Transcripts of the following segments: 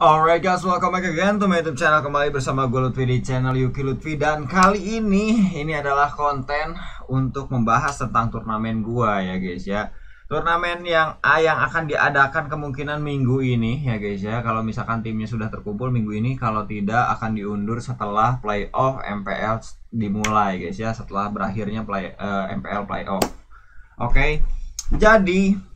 Alright guys, welcome back again to my YouTube channel kembali bersama gue Lutfi di channel Yuki Lutfi dan kali ini ini adalah konten untuk membahas tentang turnamen gua ya guys ya. Turnamen yang a ah, yang akan diadakan kemungkinan minggu ini ya guys ya. Kalau misalkan timnya sudah terkumpul minggu ini, kalau tidak akan diundur setelah playoff MPL dimulai guys ya, setelah berakhirnya play uh, eh, MPL playoff. Oke. Okay? Jadi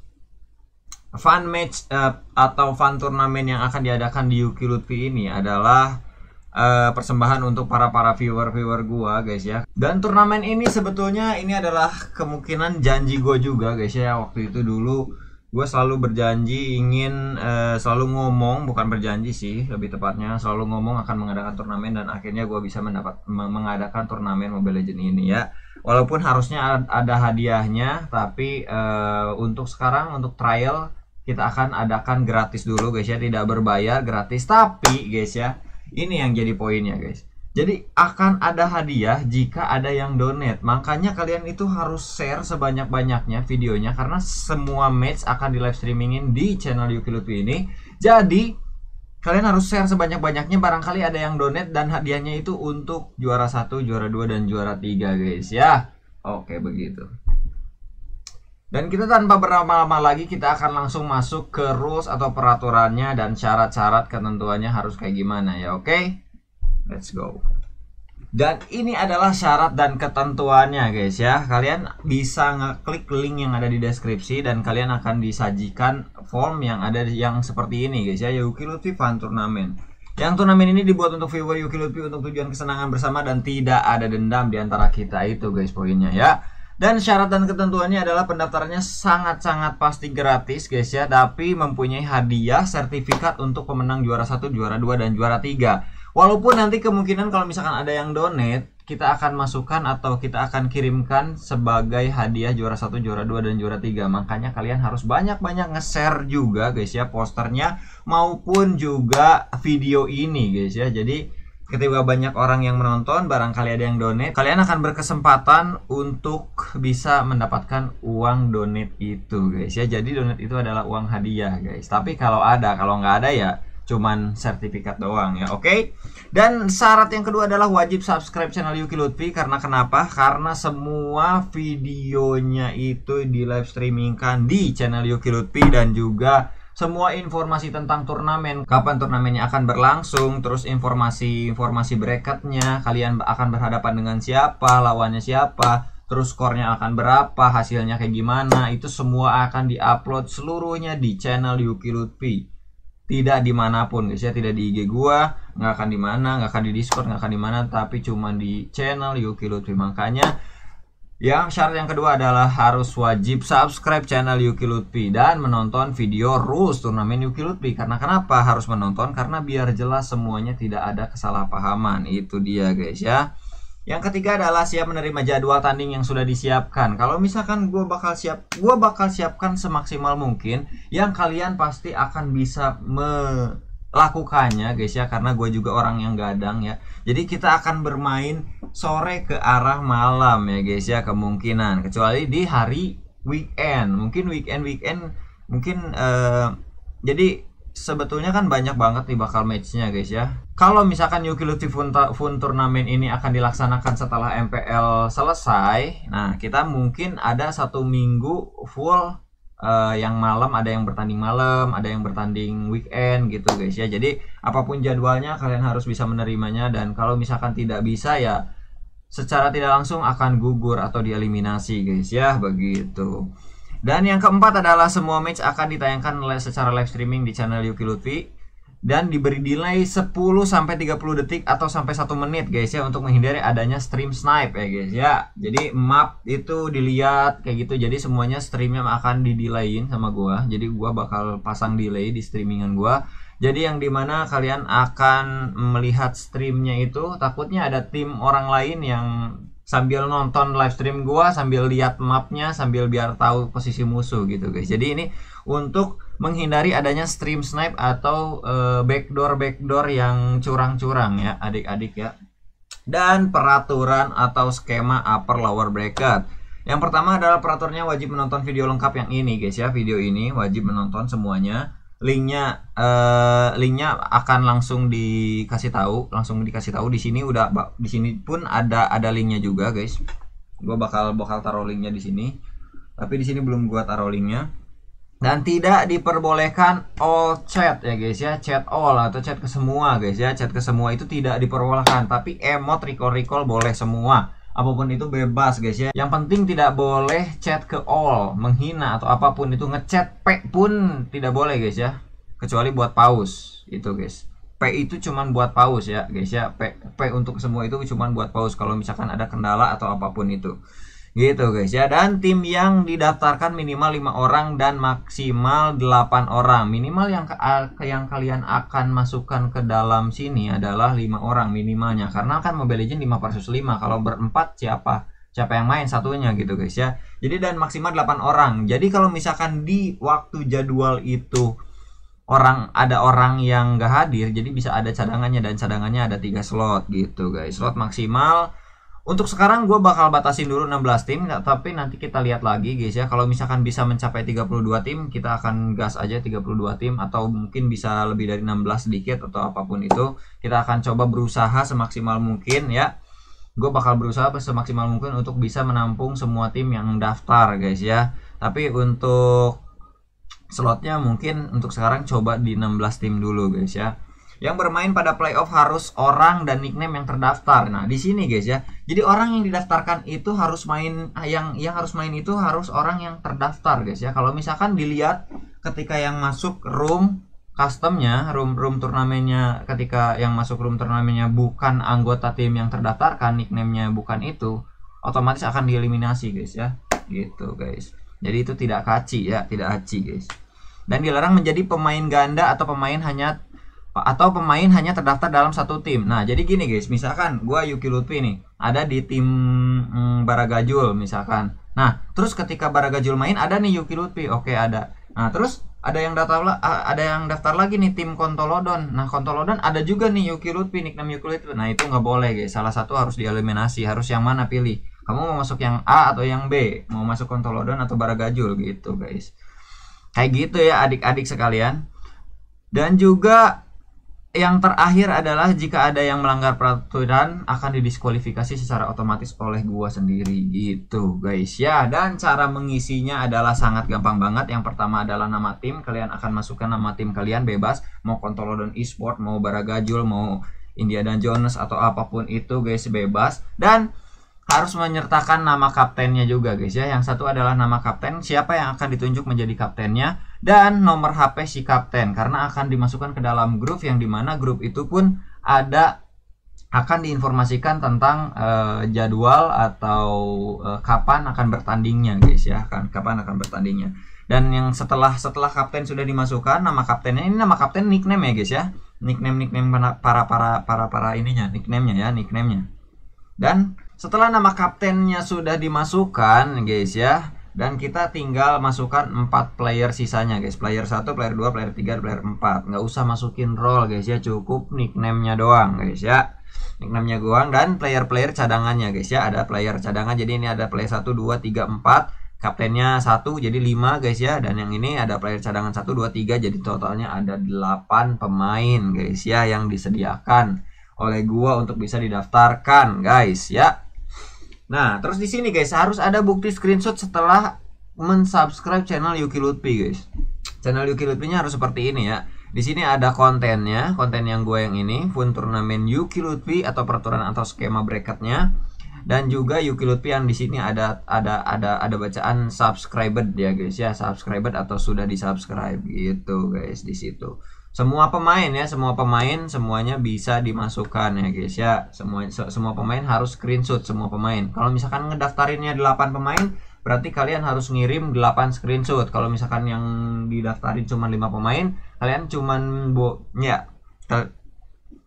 fun match uh, atau fun turnamen yang akan diadakan di Yuki Lutfi ini adalah uh, persembahan untuk para para viewer viewer gua guys ya dan turnamen ini sebetulnya ini adalah kemungkinan janji gua juga guys ya waktu itu dulu gua selalu berjanji ingin uh, selalu ngomong bukan berjanji sih lebih tepatnya selalu ngomong akan mengadakan turnamen dan akhirnya gua bisa mendapat mengadakan turnamen Mobile Legend ini ya walaupun harusnya ada hadiahnya tapi uh, untuk sekarang untuk trial kita akan adakan gratis dulu guys ya tidak berbayar gratis tapi guys ya ini yang jadi poinnya guys jadi akan ada hadiah jika ada yang donate makanya kalian itu harus share sebanyak-banyaknya videonya karena semua match akan di live streamingin di channel Yuki Lutfi ini jadi kalian harus share sebanyak-banyaknya barangkali ada yang donate dan hadiahnya itu untuk juara satu, juara dua dan juara tiga, guys ya oke begitu dan kita tanpa berlama-lama lagi kita akan langsung masuk ke rules atau peraturannya dan syarat-syarat ketentuannya harus kayak gimana ya oke? Okay? Let's go. Dan ini adalah syarat dan ketentuannya guys ya. Kalian bisa ngeklik link yang ada di deskripsi dan kalian akan disajikan form yang ada yang seperti ini guys ya. Yuki Lutfi Fan Turnamen. Yang turnamen ini dibuat untuk viewer Yuki Lutfi untuk tujuan kesenangan bersama dan tidak ada dendam diantara kita itu guys poinnya ya. Dan syarat dan ketentuannya adalah pendaftarannya sangat-sangat pasti gratis guys ya Tapi mempunyai hadiah sertifikat untuk pemenang juara 1, juara 2, dan juara 3 Walaupun nanti kemungkinan kalau misalkan ada yang donate Kita akan masukkan atau kita akan kirimkan sebagai hadiah juara 1, juara 2, dan juara 3 Makanya kalian harus banyak-banyak nge-share juga guys ya posternya Maupun juga video ini guys ya Jadi ketika banyak orang yang menonton, barangkali ada yang donate, kalian akan berkesempatan untuk bisa mendapatkan uang donate itu, guys ya. Jadi donate itu adalah uang hadiah, guys. Tapi kalau ada, kalau nggak ada ya cuman sertifikat doang ya, oke? Okay? Dan syarat yang kedua adalah wajib subscribe channel Yuki Lutfi karena kenapa? Karena semua videonya itu di live streamingkan di channel Yuki Lutfi dan juga semua informasi tentang turnamen, kapan turnamennya akan berlangsung, terus informasi-informasi bracketnya, kalian akan berhadapan dengan siapa, lawannya siapa, terus skornya akan berapa, hasilnya kayak gimana, itu semua akan diupload seluruhnya di channel Yuki Lutfi. Tidak dimanapun guys ya, tidak di IG gua, nggak akan di mana, nggak akan di Discord, nggak akan di mana, tapi cuma di channel Yuki Lutfi. Makanya yang syarat yang kedua adalah harus wajib subscribe channel Yuki Lutfi dan menonton video rules turnamen Yuki Lutfi. Karena kenapa harus menonton? Karena biar jelas semuanya tidak ada kesalahpahaman. Itu dia guys ya. Yang ketiga adalah siap menerima jadwal tanding yang sudah disiapkan. Kalau misalkan gue bakal siap, gue bakal siapkan semaksimal mungkin yang kalian pasti akan bisa me lakukannya guys ya karena gue juga orang yang gadang ya jadi kita akan bermain sore ke arah malam ya guys ya kemungkinan kecuali di hari weekend mungkin weekend weekend mungkin uh, jadi sebetulnya kan banyak banget nih bakal matchnya guys ya kalau misalkan Yuki Lutfi Fun, Fun turnamen ini akan dilaksanakan setelah MPL selesai nah kita mungkin ada satu minggu full uh, yang malam ada yang bertanding malam ada yang bertanding weekend gitu guys ya jadi apapun jadwalnya kalian harus bisa menerimanya dan kalau misalkan tidak bisa ya secara tidak langsung akan gugur atau dieliminasi guys ya begitu dan yang keempat adalah semua match akan ditayangkan secara live streaming di channel Yuki Lutfi dan diberi delay 10 sampai 30 detik atau sampai 1 menit guys ya untuk menghindari adanya stream snipe ya guys ya. Jadi map itu dilihat kayak gitu. Jadi semuanya streamnya akan didelayin sama gua. Jadi gua bakal pasang delay di streamingan gua. Jadi yang dimana kalian akan melihat streamnya itu takutnya ada tim orang lain yang sambil nonton live stream gua sambil lihat mapnya sambil biar tahu posisi musuh gitu guys. Jadi ini untuk menghindari adanya stream snipe atau uh, eh, backdoor backdoor yang curang-curang ya adik-adik ya dan peraturan atau skema upper lower bracket yang pertama adalah peraturannya wajib menonton video lengkap yang ini guys ya video ini wajib menonton semuanya linknya uh, linknya akan langsung dikasih tahu langsung dikasih tahu di sini udah di sini pun ada ada linknya juga guys gue bakal bakal taruh linknya di sini tapi di sini belum gua taruh linknya dan tidak diperbolehkan all chat ya guys ya chat all atau chat ke semua guys ya chat ke semua itu tidak diperbolehkan tapi emot recall recall boleh semua apapun itu bebas guys ya yang penting tidak boleh chat ke all menghina atau apapun itu ngechat p pun tidak boleh guys ya kecuali buat paus itu guys p itu cuman buat paus ya guys ya p p untuk semua itu cuman buat paus kalau misalkan ada kendala atau apapun itu gitu guys ya dan tim yang didaftarkan minimal lima orang dan maksimal 8 orang minimal yang ah, ke yang kalian akan masukkan ke dalam sini adalah lima orang minimalnya karena kan Mobile Legends 5 versus 5 kalau berempat siapa siapa yang main satunya gitu guys ya jadi dan maksimal 8 orang jadi kalau misalkan di waktu jadwal itu orang ada orang yang gak hadir jadi bisa ada cadangannya dan cadangannya ada tiga slot gitu guys slot maksimal untuk sekarang gue bakal batasin dulu 16 tim, tapi nanti kita lihat lagi guys ya. Kalau misalkan bisa mencapai 32 tim, kita akan gas aja 32 tim atau mungkin bisa lebih dari 16 sedikit atau apapun itu. Kita akan coba berusaha semaksimal mungkin ya. Gue bakal berusaha semaksimal mungkin untuk bisa menampung semua tim yang daftar guys ya. Tapi untuk slotnya mungkin untuk sekarang coba di 16 tim dulu guys ya yang bermain pada playoff harus orang dan nickname yang terdaftar. Nah, di sini guys ya. Jadi orang yang didaftarkan itu harus main ah, yang yang harus main itu harus orang yang terdaftar guys ya. Kalau misalkan dilihat ketika yang masuk room customnya room room turnamennya ketika yang masuk room turnamennya bukan anggota tim yang terdaftarkan nicknamenya bukan itu otomatis akan dieliminasi guys ya gitu guys jadi itu tidak kaci ya tidak aci guys dan dilarang menjadi pemain ganda atau pemain hanya atau pemain hanya terdaftar dalam satu tim. Nah, jadi gini guys, misalkan gue Yuki Lutfi nih, ada di tim hmm, Baragajul misalkan. Nah, terus ketika Baragajul main ada nih Yuki Lutfi. Oke, ada. Nah, terus ada yang daftar ada yang daftar lagi nih tim Kontolodon. Nah, Kontolodon ada juga nih Yuki Lutfi, nickname Yuki Lutfi. Nah, itu nggak boleh guys. Salah satu harus dieliminasi. Harus yang mana pilih? Kamu mau masuk yang A atau yang B? Mau masuk Kontolodon atau Baragajul gitu, guys. Kayak gitu ya adik-adik sekalian. Dan juga yang terakhir adalah jika ada yang melanggar peraturan akan didiskualifikasi secara otomatis oleh gua sendiri gitu guys ya dan cara mengisinya adalah sangat gampang banget yang pertama adalah nama tim kalian akan masukkan nama tim kalian bebas mau dan e-sport mau baragajul mau India dan Jones atau apapun itu guys bebas dan harus menyertakan nama kaptennya juga guys ya. Yang satu adalah nama kapten, siapa yang akan ditunjuk menjadi kaptennya dan nomor HP si kapten karena akan dimasukkan ke dalam grup yang dimana grup itu pun ada akan diinformasikan tentang uh, jadwal atau uh, kapan akan bertandingnya guys ya akan kapan akan bertandingnya dan yang setelah setelah kapten sudah dimasukkan nama kaptennya ini nama kapten nickname ya guys ya nickname nickname para para para para ininya nicknamenya ya nicknamenya dan setelah nama kaptennya sudah dimasukkan, guys ya, dan kita tinggal masukkan 4 player sisanya guys player 1 player 2 player 3 player 4 nggak usah masukin role guys ya cukup nicknamenya doang guys ya nicknamenya doang dan player-player cadangannya guys ya ada player cadangan jadi ini ada player 1 2 3 4 kaptennya 1 jadi 5 guys ya dan yang ini ada player cadangan 1 2 3 jadi totalnya ada 8 pemain guys ya yang disediakan oleh gua untuk bisa didaftarkan guys ya Nah, terus di sini guys harus ada bukti screenshot setelah mensubscribe channel Yuki Lutfi guys. Channel Yuki Lutfi-nya harus seperti ini ya. Di sini ada kontennya, konten yang gue yang ini, fun turnamen Yuki Lutfi atau peraturan atau skema bracketnya. Dan juga Yuki Lutfi yang di sini ada ada ada ada bacaan subscriber ya guys ya, subscriber atau sudah di-subscribe gitu guys di situ semua pemain ya semua pemain semuanya bisa dimasukkan ya guys ya semua semua pemain harus screenshot semua pemain kalau misalkan ngedaftarinnya 8 pemain berarti kalian harus ngirim 8 screenshot kalau misalkan yang didaftarin cuma 5 pemain kalian cuman bo ya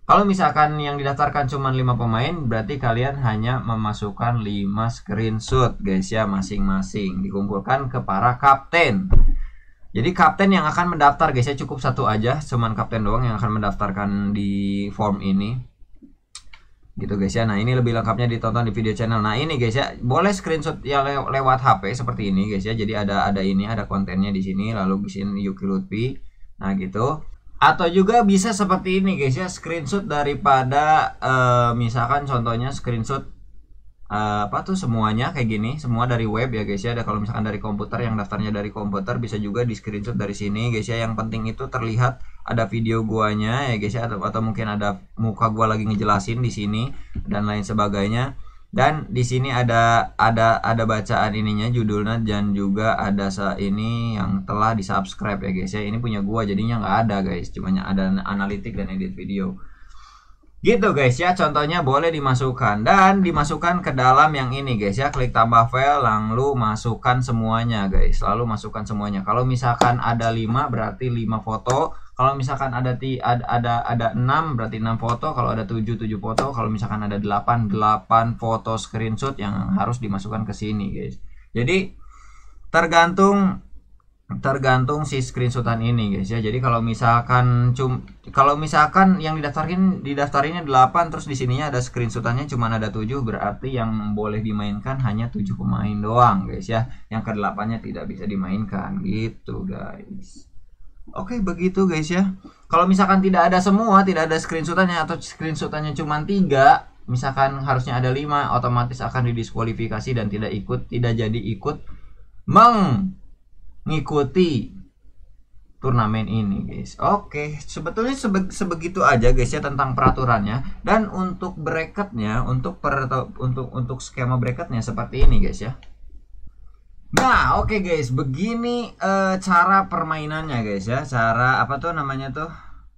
kalau misalkan yang didaftarkan cuma 5 pemain berarti kalian hanya memasukkan 5 screenshot guys ya masing-masing dikumpulkan ke para kapten jadi kapten yang akan mendaftar guys ya cukup satu aja, cuman kapten doang yang akan mendaftarkan di form ini. Gitu guys ya. Nah, ini lebih lengkapnya ditonton di video channel. Nah, ini guys ya, boleh screenshot ya le lewat HP seperti ini guys ya. Jadi ada ada ini, ada kontennya di sini lalu di sini Yuki Lutfi. Nah, gitu. Atau juga bisa seperti ini guys ya, screenshot daripada uh, misalkan contohnya screenshot Eh, apa tuh semuanya kayak gini semua dari web ya guys ya ada kalau misalkan dari komputer yang daftarnya dari komputer bisa juga di screenshot dari sini guys ya yang penting itu terlihat ada video guanya ya guys ya atau, atau mungkin ada muka gua lagi ngejelasin di sini dan lain sebagainya dan di sini ada ada ada bacaan ininya judulnya dan juga ada ini yang telah di subscribe ya guys ya ini punya gua jadinya nggak ada guys cuma ada analitik dan edit video Gitu guys ya, contohnya boleh dimasukkan dan dimasukkan ke dalam yang ini guys ya. Klik tambah file lalu masukkan semuanya guys. Lalu masukkan semuanya. Kalau misalkan ada 5 berarti 5 foto. Kalau misalkan ada ti, ada, ada ada 6 berarti 6 foto, kalau ada 7 7 foto, kalau misalkan ada 8 8 foto screenshot yang harus dimasukkan ke sini guys. Jadi tergantung tergantung si screenshotan ini guys ya jadi kalau misalkan cum kalau misalkan yang didaftarin didaftarinnya 8 terus di sininya ada screenshotannya cuma ada 7 berarti yang boleh dimainkan hanya 7 pemain doang guys ya yang ke delapannya tidak bisa dimainkan gitu guys Oke okay, begitu guys ya kalau misalkan tidak ada semua tidak ada screenshotannya atau screenshotannya cuma 3 misalkan harusnya ada 5 otomatis akan didiskualifikasi dan tidak ikut tidak jadi ikut meng ngikuti turnamen ini guys oke sebetulnya sebe sebegitu aja guys ya tentang peraturannya dan untuk bracketnya untuk per untuk untuk skema bracketnya seperti ini guys ya nah oke okay guys begini uh, cara permainannya guys ya cara apa tuh namanya tuh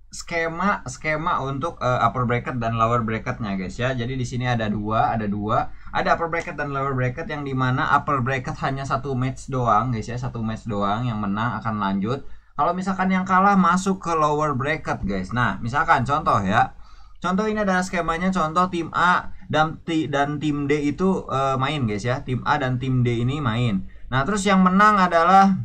skema skema untuk uh, upper bracket dan lower bracketnya guys ya jadi di sini ada dua ada dua ada upper bracket dan lower bracket yang dimana upper bracket hanya satu match doang guys ya satu match doang yang menang akan lanjut kalau misalkan yang kalah masuk ke lower bracket guys nah misalkan contoh ya contoh ini adalah skemanya contoh tim A dan, dan tim D itu uh, main guys ya tim A dan tim D ini main nah terus yang menang adalah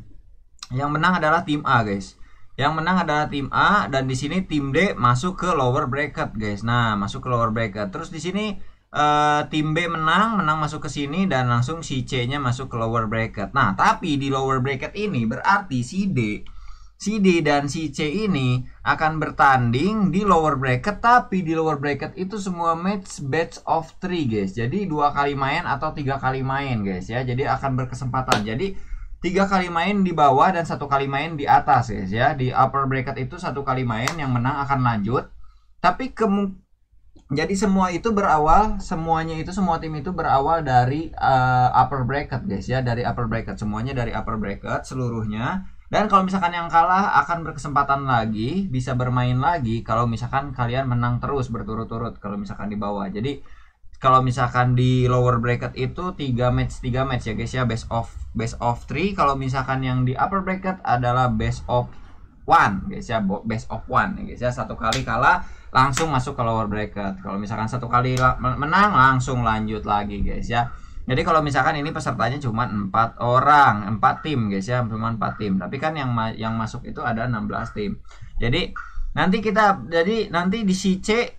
yang menang adalah tim A guys yang menang adalah tim A dan di sini tim D masuk ke lower bracket guys. Nah, masuk ke lower bracket. Terus di sini uh, tim B menang, menang masuk ke sini dan langsung si C-nya masuk ke lower bracket. Nah, tapi di lower bracket ini berarti si D, si D dan si C ini akan bertanding di lower bracket tapi di lower bracket itu semua match batch of 3, guys. Jadi dua kali main atau tiga kali main, guys ya. Jadi akan berkesempatan. Jadi tiga kali main di bawah dan satu kali main di atas guys ya di upper bracket itu satu kali main yang menang akan lanjut tapi kemungkinan jadi semua itu berawal, semuanya itu semua tim itu berawal dari uh, upper bracket guys ya, dari upper bracket semuanya dari upper bracket seluruhnya. Dan kalau misalkan yang kalah akan berkesempatan lagi, bisa bermain lagi kalau misalkan kalian menang terus berturut-turut kalau misalkan di bawah. Jadi kalau misalkan di lower bracket itu 3 match 3 match ya guys ya best of best of 3 kalau misalkan yang di upper bracket adalah best of one guys ya best of one ya, guys ya satu kali kalah langsung masuk ke lower bracket kalau misalkan satu kali menang langsung lanjut lagi guys ya jadi kalau misalkan ini pesertanya cuma empat orang empat tim guys ya cuma empat tim tapi kan yang ma yang masuk itu ada 16 tim jadi nanti kita jadi nanti di si C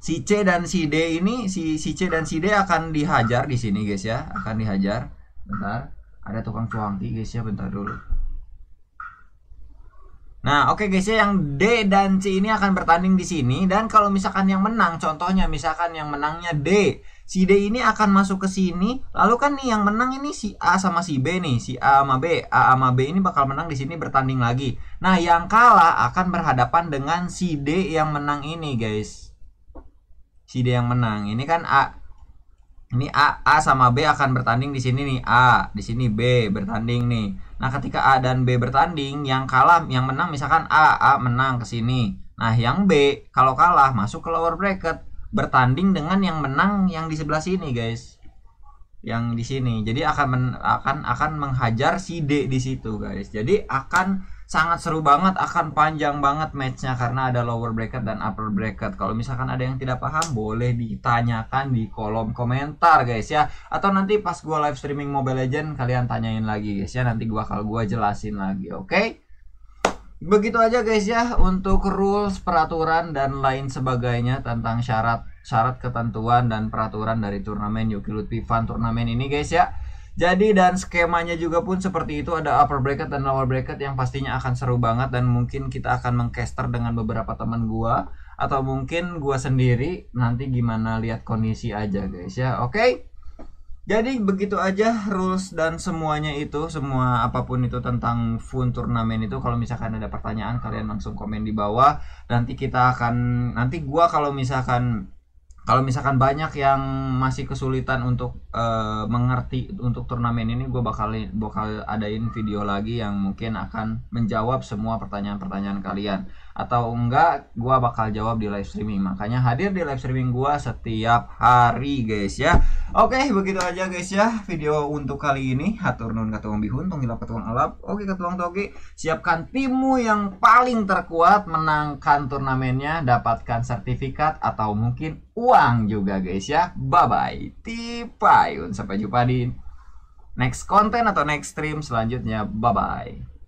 si C dan si D ini si si C dan si D akan dihajar di sini guys ya akan dihajar bentar ada tukang cuangki guys ya bentar dulu Nah, oke okay guys ya, yang D dan C ini akan bertanding di sini dan kalau misalkan yang menang, contohnya misalkan yang menangnya D, si D ini akan masuk ke sini. Lalu kan nih yang menang ini si A sama si B nih, si A sama B, A sama B ini bakal menang di sini bertanding lagi. Nah, yang kalah akan berhadapan dengan si D yang menang ini, guys. Si D yang menang. Ini kan A ini A, A sama B akan bertanding di sini nih A, di sini B bertanding nih. Nah, ketika A dan B bertanding, yang kalah yang menang misalkan A, A menang ke sini. Nah, yang B kalau kalah masuk ke lower bracket bertanding dengan yang menang yang di sebelah sini, guys. Yang di sini. Jadi akan men, akan akan menghajar si D di situ, guys. Jadi akan sangat seru banget akan panjang banget matchnya karena ada lower bracket dan upper bracket kalau misalkan ada yang tidak paham boleh ditanyakan di kolom komentar guys ya atau nanti pas gua live streaming Mobile Legend kalian tanyain lagi guys ya nanti gua kalau gua jelasin lagi oke okay? begitu aja guys ya untuk rules peraturan dan lain sebagainya tentang syarat syarat ketentuan dan peraturan dari turnamen Yuki Lutfi Fan turnamen ini guys ya jadi dan skemanya juga pun seperti itu ada upper bracket dan lower bracket yang pastinya akan seru banget dan mungkin kita akan mengcaster dengan beberapa teman gua atau mungkin gua sendiri nanti gimana lihat kondisi aja guys ya. Oke. Okay? Jadi begitu aja rules dan semuanya itu semua apapun itu tentang fun turnamen itu kalau misalkan ada pertanyaan kalian langsung komen di bawah nanti kita akan nanti gua kalau misalkan kalau misalkan banyak yang masih kesulitan untuk uh, mengerti untuk turnamen ini gue bakal bakal adain video lagi yang mungkin akan menjawab semua pertanyaan-pertanyaan kalian atau enggak gue bakal jawab di live streaming makanya hadir di live streaming gue setiap hari guys ya oke begitu aja guys ya video untuk kali ini hatur nun katuang bihun tonggilap katuang alap oke katuang toge siapkan timmu yang paling terkuat menangkan turnamennya dapatkan sertifikat atau mungkin uang juga guys ya. Bye-bye. Tipayun. Sampai jumpa di next konten atau next stream selanjutnya. Bye-bye.